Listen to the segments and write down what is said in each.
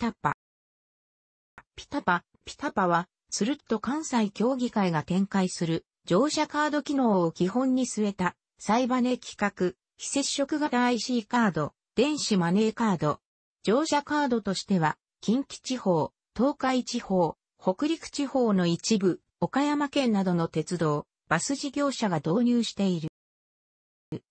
タパ。ピタパ、ピタパは、つるっと関西協議会が展開する乗車カード機能を基本に据えた、サイバネ企画、非接触型 IC カード、電子マネーカード。乗車カードとしては、近畿地方、東海地方、北陸地方の一部、岡山県などの鉄道、バス事業者が導入している。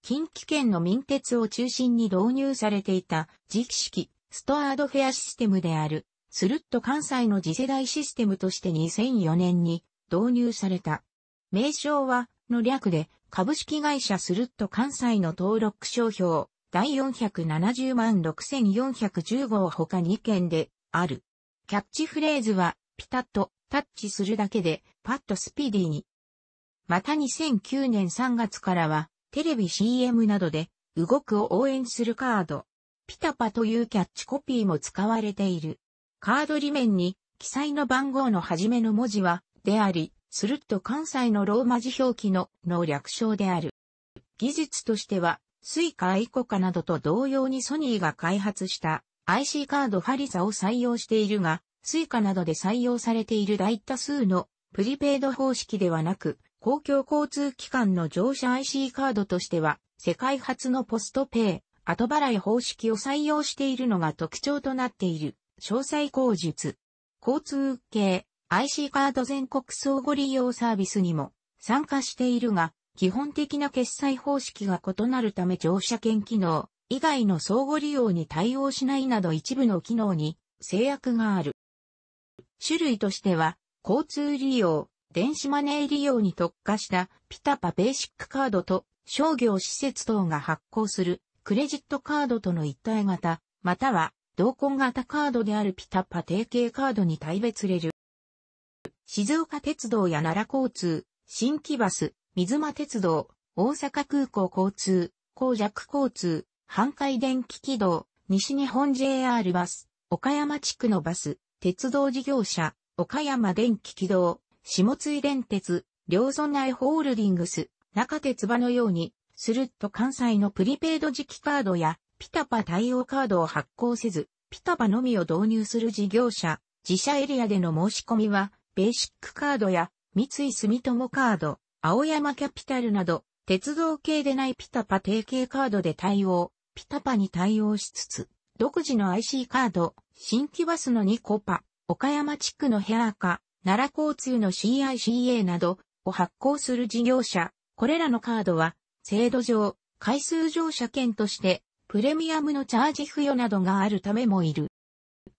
近畿圏の民鉄を中心に導入されていた磁気式ストアードフェアシステムである、スルッと関西の次世代システムとして2004年に導入された。名称は、の略で、株式会社スルッと関西の登録商標、第470万6 4 1 5号他2件で、ある。キャッチフレーズは、ピタッと、タッチするだけで、パッとスピーディーに。また2009年3月からは、テレビ CM などで、動くを応援するカード、ピタパというキャッチコピーも使われている。カード裏面に記載の番号の初めの文字は、であり、スルッと関西のローマ字表記のの略称である。技術としては、スイカアイコカなどと同様にソニーが開発した IC カードファリザを採用しているが、スイカなどで採用されている大多数のプリペイド方式ではなく、公共交通機関の乗車 IC カードとしては、世界初のポストペイ、後払い方式を採用しているのが特徴となっている、詳細口述。交通系 IC カード全国相互利用サービスにも参加しているが、基本的な決済方式が異なるため乗車券機能以外の相互利用に対応しないなど一部の機能に制約がある。種類としては、交通利用、電子マネー利用に特化したピタパベーシックカードと商業施設等が発行するクレジットカードとの一体型、または同梱型カードであるピタッパ提携カードに対別れる。静岡鉄道や奈良交通、新木バス、水間鉄道、大阪空港交通、高弱交通、半海電気軌道、西日本 JR バス、岡山地区のバス、鉄道事業者、岡山電気軌道、下津井電鉄、両村内ホールディングス、中鉄場のように、すると関西のプリペイド時期カードやピタパ対応カードを発行せず、ピタパのみを導入する事業者、自社エリアでの申し込みは、ベーシックカードや三井住友カード、青山キャピタルなど、鉄道系でないピタパ提携カードで対応、ピタパに対応しつつ、独自の IC カード、新規バスのニコパ、岡山地区のヘアカ、奈良交通の CICA などを発行する事業者、これらのカードは制度上、回数乗車券として、プレミアムのチャージ付与などがあるためもいる。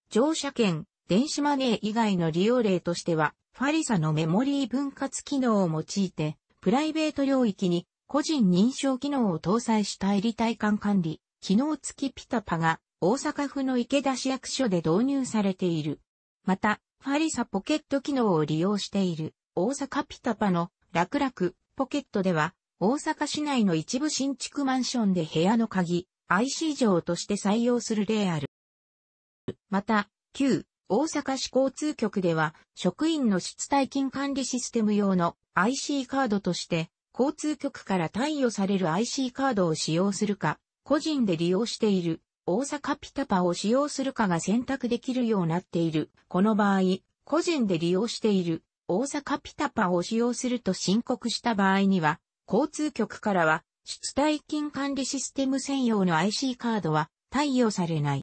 乗車券、電子マネー以外の利用例としては、ファリサのメモリー分割機能を用いて、プライベート領域に個人認証機能を搭載した入り体感管理、機能付きピタパが大阪府の池田市役所で導入されている。また、ファリサポケット機能を利用している大阪ピタパの楽々ポケットでは大阪市内の一部新築マンションで部屋の鍵、IC 錠として採用する例ある。また、旧大阪市交通局では、職員の出退勤管理システム用の IC カードとして、交通局から貸与される IC カードを使用するか、個人で利用している大阪ピタパを使用するかが選択できるようになっている。この場合、個人で利用している大阪ピタパを使用すると申告した場合には、交通局からは、出退勤管理システム専用の IC カードは貸与されない。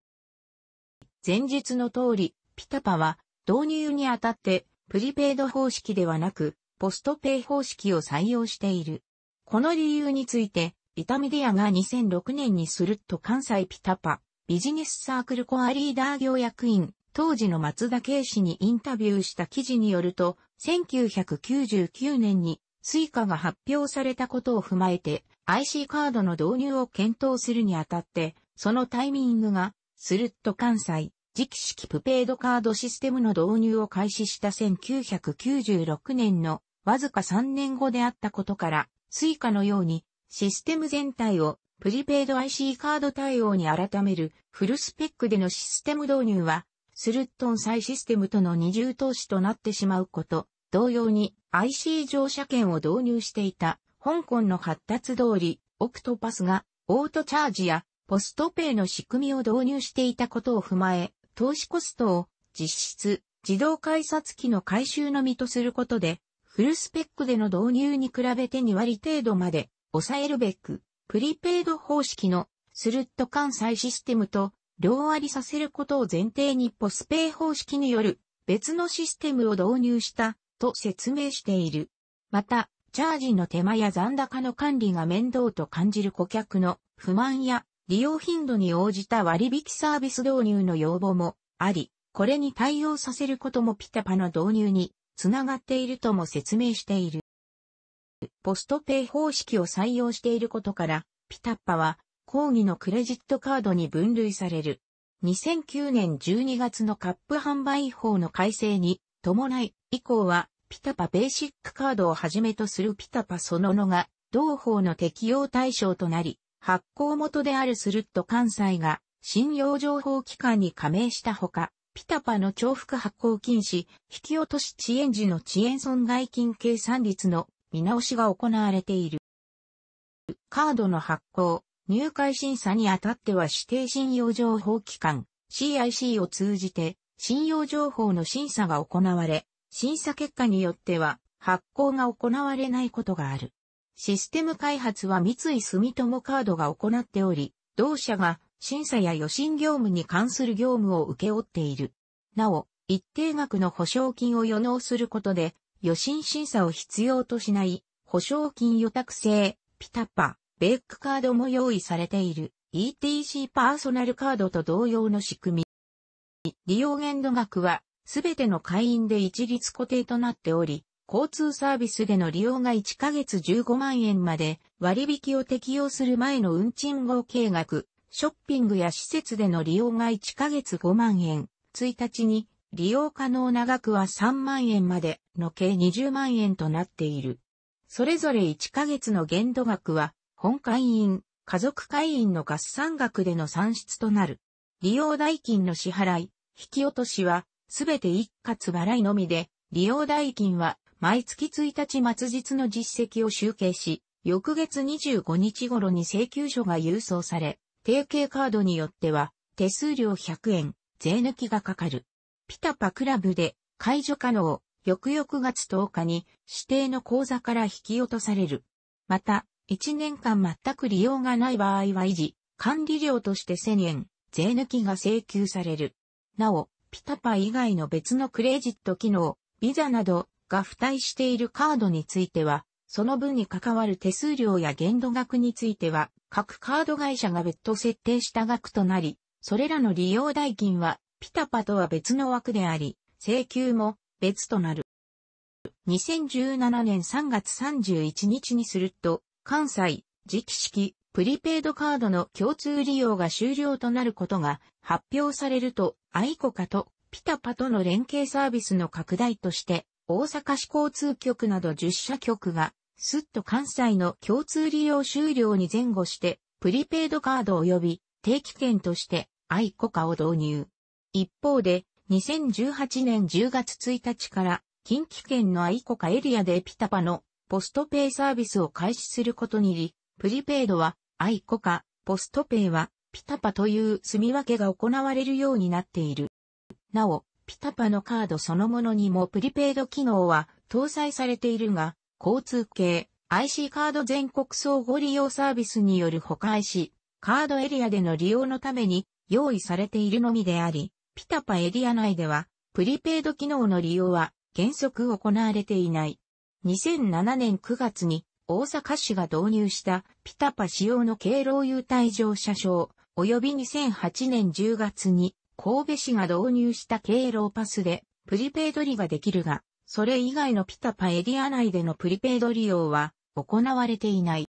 前述の通り、ピタパは導入にあたってプリペイド方式ではなくポストペイ方式を採用している。この理由について、ビタメディアが2006年にスルッと関西ピタパビジネスサークルコアリーダー業役員当時の松田圭氏にインタビューした記事によると、1999年にスイカが発表されたことを踏まえて IC カードの導入を検討するにあたって、そのタイミングが、スルッと関西、直式プペイドカードシステムの導入を開始した1996年のわずか3年後であったことから、スイカのようにシステム全体をプリペイド IC カード対応に改めるフルスペックでのシステム導入は、スルットン再システムとの二重投資となってしまうこと、同様に IC 乗車券を導入していた香港の発達通り、オクトパスがオートチャージやポストペイの仕組みを導入していたことを踏まえ、投資コストを実質自動改札機の回収のみとすることで、フルスペックでの導入に比べて2割程度まで抑えるべく、プリペイド方式のスルット関西システムと両割りさせることを前提にポスペイ方式による別のシステムを導入したと説明している。また、チャージの手間や残高の管理が面倒と感じる顧客の不満や利用頻度に応じた割引サービス導入の要望もあり、これに対応させることもピタパの導入につながっているとも説明している。ポストペイ方式を採用していることから、ピタッパは、講義のクレジットカードに分類される。2009年12月のカップ販売法の改正に伴い、以降はピタパベーシックカードをはじめとするピタパそののが、同法の適用対象となり、発行元であるスルッと関西が、信用情報機関に加盟したほか、ピタパの重複発行禁止、引き落とし遅延時の遅延損害金計算率の見直しが行われている。カードの発行、入会審査にあたっては指定信用情報機関 CIC を通じて信用情報の審査が行われ、審査結果によっては発行が行われないことがある。システム開発は三井住友カードが行っており、同社が審査や予診業務に関する業務を受け負っている。なお、一定額の保証金を予納することで、予診審査を必要としない保証金予託制、ピタパ、ベックカードも用意されている ETC パーソナルカードと同様の仕組み。利用限度額はすべての会員で一律固定となっており、交通サービスでの利用が1ヶ月15万円まで割引を適用する前の運賃合計額、ショッピングや施設での利用が1ヶ月5万円、1日に利用可能な額は3万円までの計20万円となっている。それぞれ1ヶ月の限度額は、本会員、家族会員の合算額での算出となる。利用代金の支払い、引き落としは、すべて一括払いのみで、利用代金は毎月1日末日の実績を集計し、翌月25日頃に請求書が郵送され、提携カードによっては、手数料100円、税抜きがかかる。ピタパクラブで解除可能、翌々月10日に指定の口座から引き落とされる。また、1年間全く利用がない場合は維持、管理料として1000円、税抜きが請求される。なお、ピタパ以外の別のクレジット機能、ビザなどが付帯しているカードについては、その分に関わる手数料や限度額については、各カード会社が別途設定した額となり、それらの利用代金は、ピタパとは別の枠であり、請求も別となる。2017年3月31日にすると、関西、時期式、プリペイドカードの共通利用が終了となることが発表されるとアイコカとピタパとの連携サービスの拡大として、大阪市交通局など10社局が、すっと関西の共通利用終了に前後して、プリペイドカード及び定期券としてアイコカを導入。一方で、2018年10月1日から、近畿圏のアイコカエリアでピタパのポストペイサービスを開始することにり、プリペイドはアイコカ、ポストペイはピタパという住み分けが行われるようになっている。なお、ピタパのカードそのものにもプリペイド機能は搭載されているが、交通系 IC カード全国総合利用サービスによる他 IC カードエリアでの利用のために用意されているのみであり、ピタパエリア内ではプリペイド機能の利用は原則行われていない。2007年9月に大阪市が導入したピタパ使用の経路優待乗車証及び2008年10月に神戸市が導入した経路パスでプリペイド利ができるが、それ以外のピタパエリア内でのプリペイド利用は行われていない。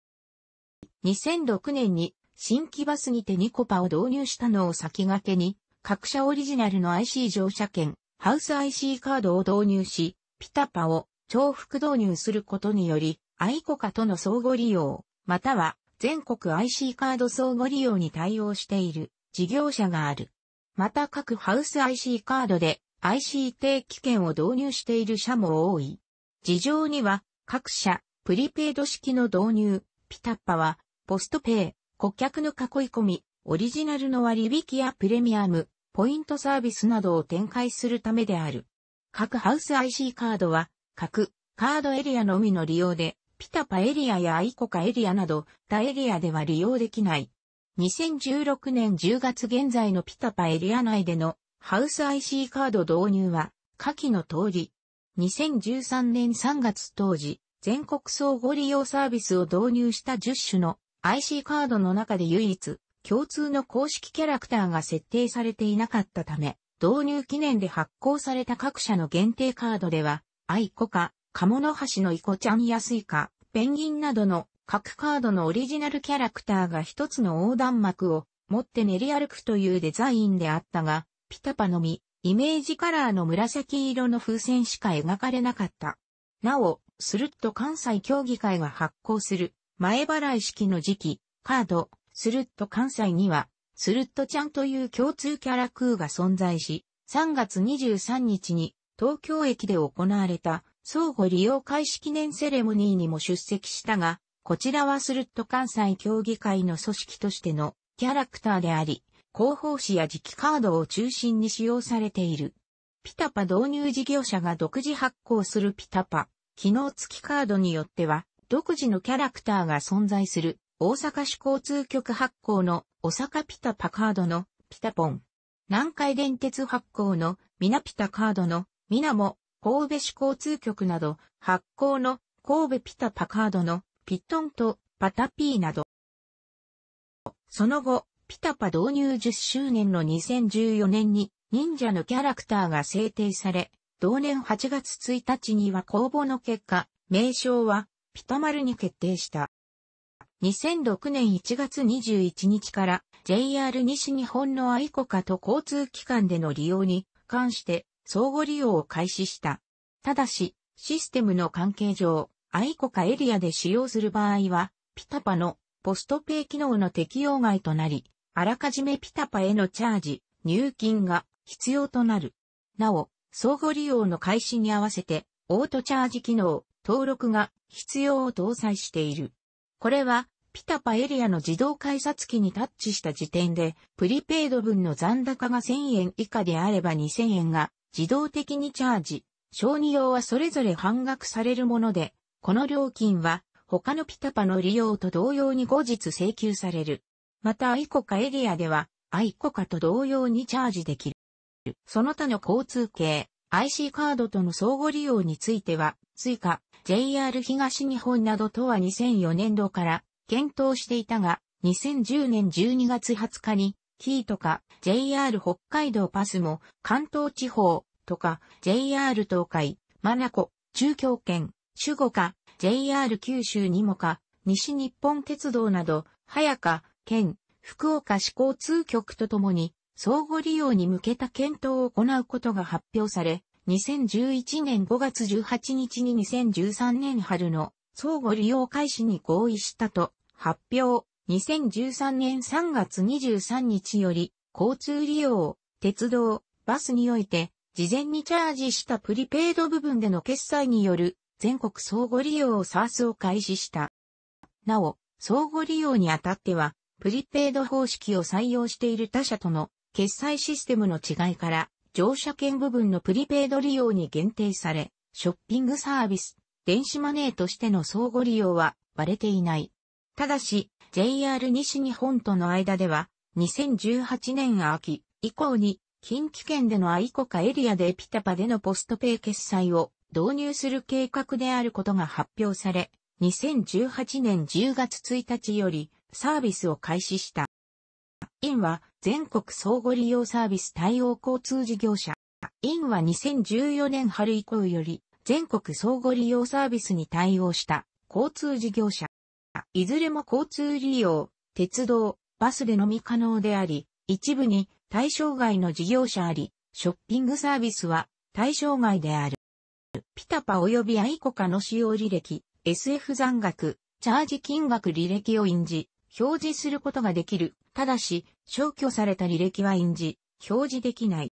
2006年に新規バスにてニコパを導入したのを先駆けに、各社オリジナルの IC 乗車券、ハウス IC カードを導入し、ピタパを重複導入することにより、アイコカとの相互利用、または全国 IC カード相互利用に対応している事業者がある。また各ハウス IC カードで IC 定期券を導入している社も多い。事情には各社、プリペイド式の導入、ピタッパは、ポストペイ、顧客の囲い込み、オリジナルの割引やプレミアム、ポイントサービスなどを展開するためである。各ハウス IC カードは、各カードエリアのみの利用で、ピタパエリアやアイコカエリアなど、他エリアでは利用できない。2016年10月現在のピタパエリア内でのハウス IC カード導入は、下記の通り。2013年3月当時、全国総合利用サービスを導入した10種の IC カードの中で唯一、共通の公式キャラクターが設定されていなかったため、導入記念で発行された各社の限定カードでは、アイコカ、カモノハシのイコちゃんやスイカ、ペンギンなどの各カードのオリジナルキャラクターが一つの横断幕を持って練り歩くというデザインであったが、ピタパのみ、イメージカラーの紫色の風船しか描かれなかった。なお、スルッと関西協議会が発行する前払い式の時期、カード、スルッと関西には、スルッとちゃんという共通キャラクーが存在し、3月23日に東京駅で行われた相互利用開始記念セレモニーにも出席したが、こちらはスルット関西協議会の組織としてのキャラクターであり、広報誌や磁気カードを中心に使用されている。ピタパ導入事業者が独自発行するピタパ、機能付きカードによっては、独自のキャラクターが存在する、大阪市交通局発行の、大阪ピタパカードの、ピタポン。南海電鉄発行の、ミナピタカードの、ミナモ神戸市交通局など、発行の神戸ピタパカードのピットンとパタピーなど。その後、ピタパ導入10周年の2014年に忍者のキャラクターが制定され、同年8月1日には公募の結果、名称はピタ丸に決定した。2006年1月21日から JR 西日本の愛国家と交通機関での利用に関して相互利用を開始した。ただし、システムの関係上、アイコカエリアで使用する場合は、ピタパのポストペイ機能の適用外となり、あらかじめピタパへのチャージ、入金が必要となる。なお、相互利用の開始に合わせて、オートチャージ機能、登録が必要を搭載している。これは、ピタパエリアの自動改札機にタッチした時点で、プリペイド分の残高が1000円以下であれば2000円が自動的にチャージ。小児用はそれぞれ半額されるもので、この料金は他のピタパの利用と同様に後日請求される。またアイコカエリアでは、アイコカと同様にチャージできる。その他の交通系、IC カードとの相互利用については、追加、JR 東日本などとは2004年度から検討していたが、2010年12月20日にキーとか JR 北海道パスも関東地方とか JR 東海、マナコ、中京圏、守護か JR 九州にもか西日本鉄道など早か県、福岡市交通局とともに相互利用に向けた検討を行うことが発表され、2011年5月18日に2013年春の相互利用開始に合意したと発表。2013年3月23日より、交通利用、鉄道、バスにおいて、事前にチャージしたプリペイド部分での決済による全国相互利用をサースを開始した。なお、相互利用にあたっては、プリペイド方式を採用している他社との決済システムの違いから、乗車券部分のプリペイド利用に限定され、ショッピングサービス、電子マネーとしての相互利用は割れていない。ただし、JR 西日本との間では、2018年秋以降に、近畿圏でのアイコカエリアでエピタパでのポストペイ決済を導入する計画であることが発表され、2018年10月1日よりサービスを開始した。インは全国相互利用サービス対応交通事業者。インは2014年春以降より全国相互利用サービスに対応した交通事業者。いずれも交通利用、鉄道、バスでのみ可能であり、一部に対象外の事業者あり、ショッピングサービスは対象外である。ピタパ及びアイコカの使用履歴、SF 残額、チャージ金額履歴を印字、表示することができる。ただし、消去された履歴は印字、表示できない。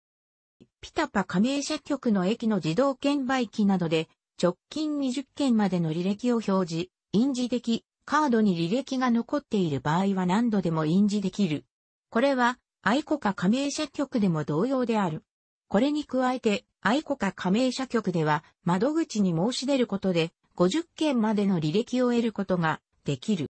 ピタパ加盟者局の駅の自動券売機などで、直近20件までの履歴を表示、印字でき、カードに履歴が残っている場合は何度でも印字できる。これは、愛子か加盟者局でも同様である。これに加えて、愛子か加盟者局では、窓口に申し出ることで、50件までの履歴を得ることができる。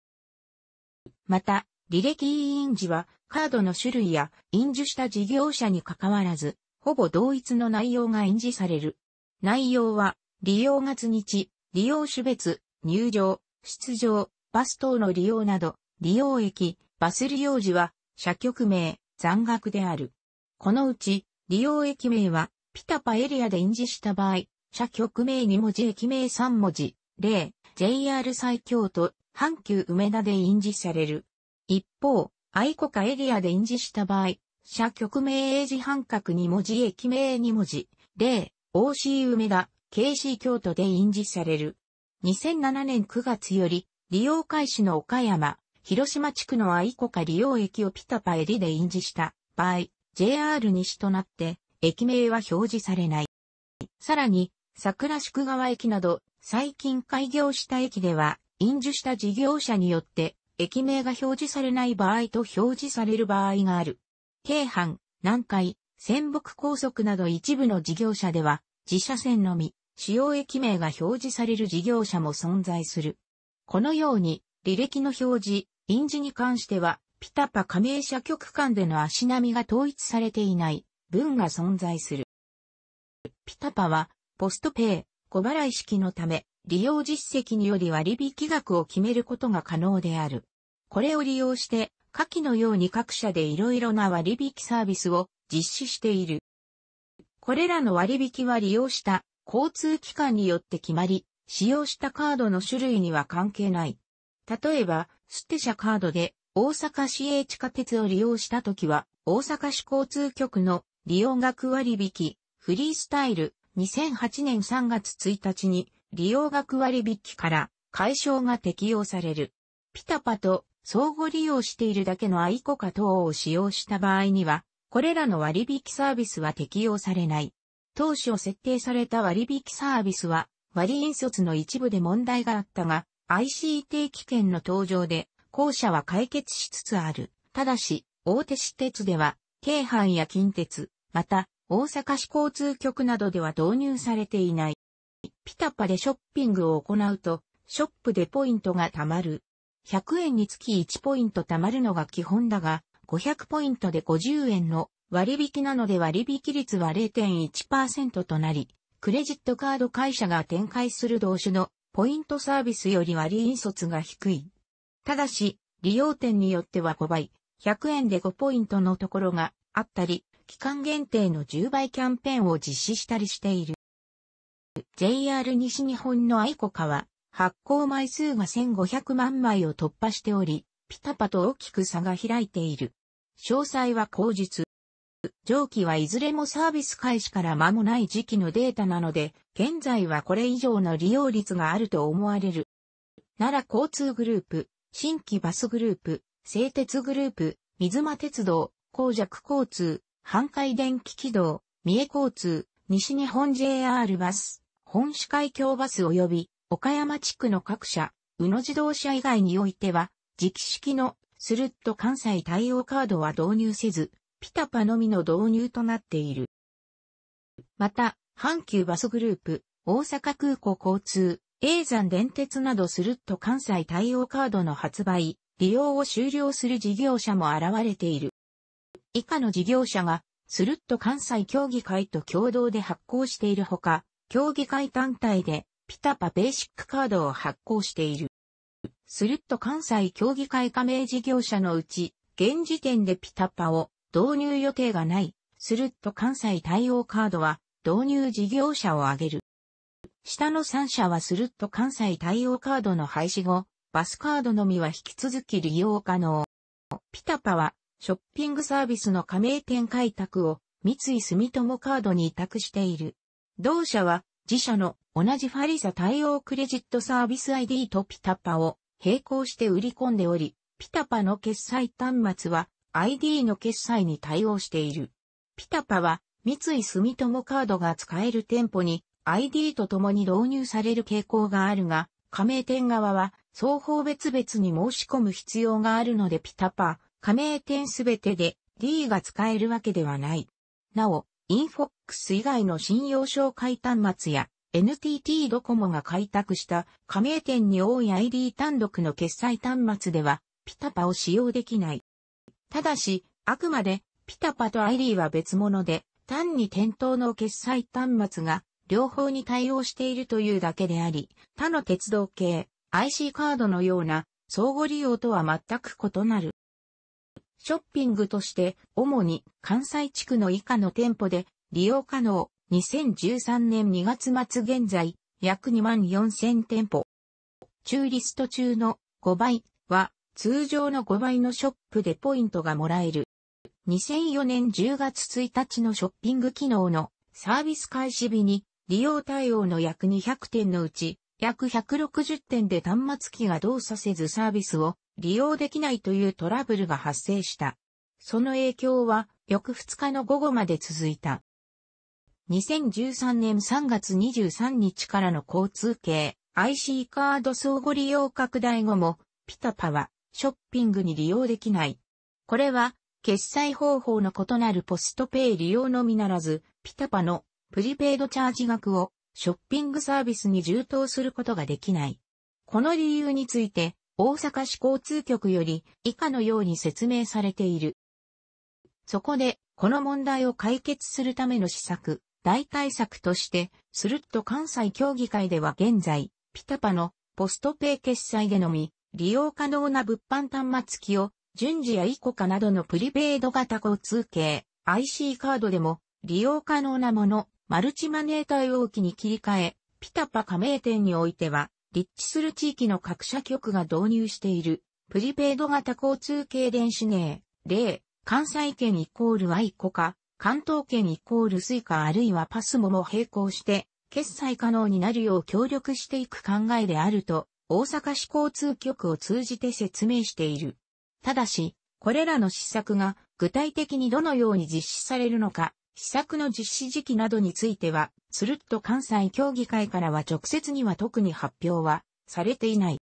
また、履歴印字は、カードの種類や印字した事業者に関わらず、ほぼ同一の内容が印字される。内容は、利用月日、利用種別、入場、出場、バス等の利用など、利用駅、バス利用時は、社局名、残額である。このうち、利用駅名は、ピタパエリアで印字した場合、社局名2文字駅名3文字、例、JR 最京都、阪急梅田で印字される。一方、愛子家エリアで印字した場合、社局名英字半角2文字駅名2文字、例、OC 梅田、KC 京都で印字される。2007年9月より、利用開始の岡山、広島地区の愛子か利用駅をピタパエリで印字した場合、JR 西となって、駅名は表示されない。さらに、桜宿川駅など、最近開業した駅では、印字した事業者によって、駅名が表示されない場合と表示される場合がある。京阪、南海、仙北高速など一部の事業者では、自社線のみ、使用駅名が表示される事業者も存在する。このように、履歴の表示、印字に関しては、ピタパ加盟者局間での足並みが統一されていない文が存在する。ピタパは、ポストペイ、小払い式のため、利用実績により割引額を決めることが可能である。これを利用して、下記のように各社でいろいろな割引サービスを実施している。これらの割引は利用した交通機関によって決まり、使用したカードの種類には関係ない。例えば、ステシャカードで大阪市営地下鉄を利用したときは、大阪市交通局の利用額割引、フリースタイル、2008年3月1日に利用額割引から解消が適用される。ピタパと相互利用しているだけのアイコカ等を使用した場合には、これらの割引サービスは適用されない。当初設定された割引サービスはマリ引率の一部で問題があったが、IC t 危券の登場で、後者は解決しつつある。ただし、大手私鉄では、京阪や近鉄、また、大阪市交通局などでは導入されていない。ピタパでショッピングを行うと、ショップでポイントが貯まる。100円につき1ポイント貯まるのが基本だが、500ポイントで50円の割引なので割引率は0.1%となり、クレジットカード会社が展開する同種のポイントサービスより割引率が低い。ただし、利用店によっては5倍、100円で5ポイントのところがあったり、期間限定の10倍キャンペーンを実施したりしている。JR 西日本のアイコカは、発行枚数が1500万枚を突破しており、ピタパと大きく差が開いている。詳細は後日。上記はいずれもサービス開始から間もない時期のデータなので、現在はこれ以上の利用率があると思われる。奈良交通グループ、新規バスグループ、製鉄グループ、水間鉄道、高弱交通、半海電気軌道、三重交通、西日本 JR バス、本市海峡バス及び岡山地区の各社、宇野自動車以外においては、磁期式のスルッと関西対応カードは導入せず、ピタパのみの導入となっている。また、阪急バスグループ、大阪空港交通、永山電鉄などスルッと関西対応カードの発売、利用を終了する事業者も現れている。以下の事業者が、スルッと関西協議会と共同で発行しているほか、協議会単体で、ピタパベーシックカードを発行している。スルッと関西協議会加盟事業者のうち、現時点でピタパを導入予定がない、すると関西対応カードは導入事業者を挙げる。下の3社はスルッと関西対応カードの廃止後、バスカードのみは引き続き利用可能。ピタパは、ショッピングサービスの加盟店開拓を三井住友カードに委託している。同社は、自社の同じファリサ対応クレジットサービス ID とピタパを並行して売り込んでおり、ピタパの決済端末は ID の決済に対応している。ピタパは、三井住友カードが使える店舗に ID と共に導入される傾向があるが、加盟店側は双方別々に申し込む必要があるのでピタパ、加盟店すべてで D が使えるわけではない。なお、インフォックス以外の信用紹介端末や NTT ドコモが開拓した加盟店に多い ID 単独の決済端末ではピタパを使用できない。ただし、あくまで、ピタパとアイリーは別物で、単に店頭の決済端末が、両方に対応しているというだけであり、他の鉄道系、IC カードのような、相互利用とは全く異なる。ショッピングとして、主に関西地区の以下の店舗で利用可能、2013年2月末現在、約2万4000店舗。中リスト中の5倍は通常の5倍のショップでポイントがもらえる。2004年10月1日のショッピング機能のサービス開始日に利用対応の約200点のうち約160点で端末機が動作せずサービスを利用できないというトラブルが発生した。その影響は翌2日の午後まで続いた。2013年3月23日からの交通系 IC カード相互利用拡大後もピタパはショッピングに利用できない。これは、決済方法の異なるポストペイ利用のみならず、ピタパのプリペイドチャージ額をショッピングサービスに充当することができない。この理由について、大阪市交通局より以下のように説明されている。そこで、この問題を解決するための施策、大対策として、スルッと関西協議会では現在、ピタパのポストペイ決済でのみ、利用可能な物販端末機を、順次やイコカなどのプリペイド型交通系 IC カードでも利用可能なもの、マルチマネー対応機に切り替え、ピタパ加盟店においては、立地する地域の各社局が導入している、プリペイド型交通系電子名、例、関西圏イコールイコカ、関東圏イコールスイカあるいはパスモも並行して、決済可能になるよう協力していく考えであると大阪市交通局を通じて説明している。ただし、これらの施策が具体的にどのように実施されるのか、施策の実施時期などについては、つるっと関西協議会からは直接には特に発表はされていない。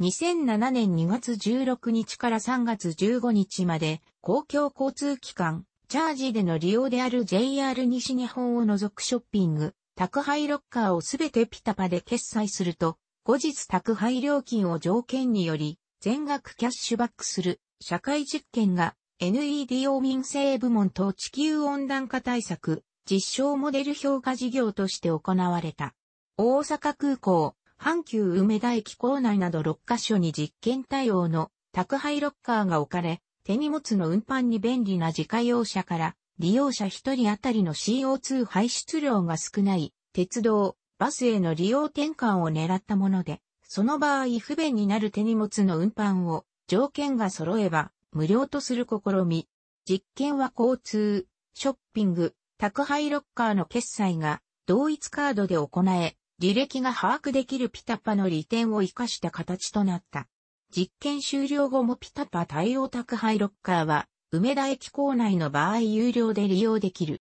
2007年2月16日から3月15日まで公共交通機関、チャージでの利用である JR 西日本を除くショッピング、宅配ロッカーをすべてピタパで決済すると後日宅配料金を条件により、全額キャッシュバックする社会実験が NEDO 民生部門と地球温暖化対策実証モデル評価事業として行われた。大阪空港、阪急梅田駅構内など6カ所に実験対応の宅配ロッカーが置かれ、手荷物の運搬に便利な自家用車から利用者1人当たりの CO2 排出量が少ない鉄道、バスへの利用転換を狙ったもので、その場合不便になる手荷物の運搬を条件が揃えば無料とする試み。実験は交通、ショッピング、宅配ロッカーの決済が同一カードで行え、履歴が把握できるピタパの利点を活かした形となった。実験終了後もピタパ対応宅配ロッカーは梅田駅構内の場合有料で利用できる。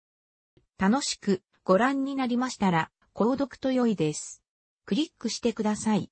楽しくご覧になりましたら、購読と良いです。クリックしてください。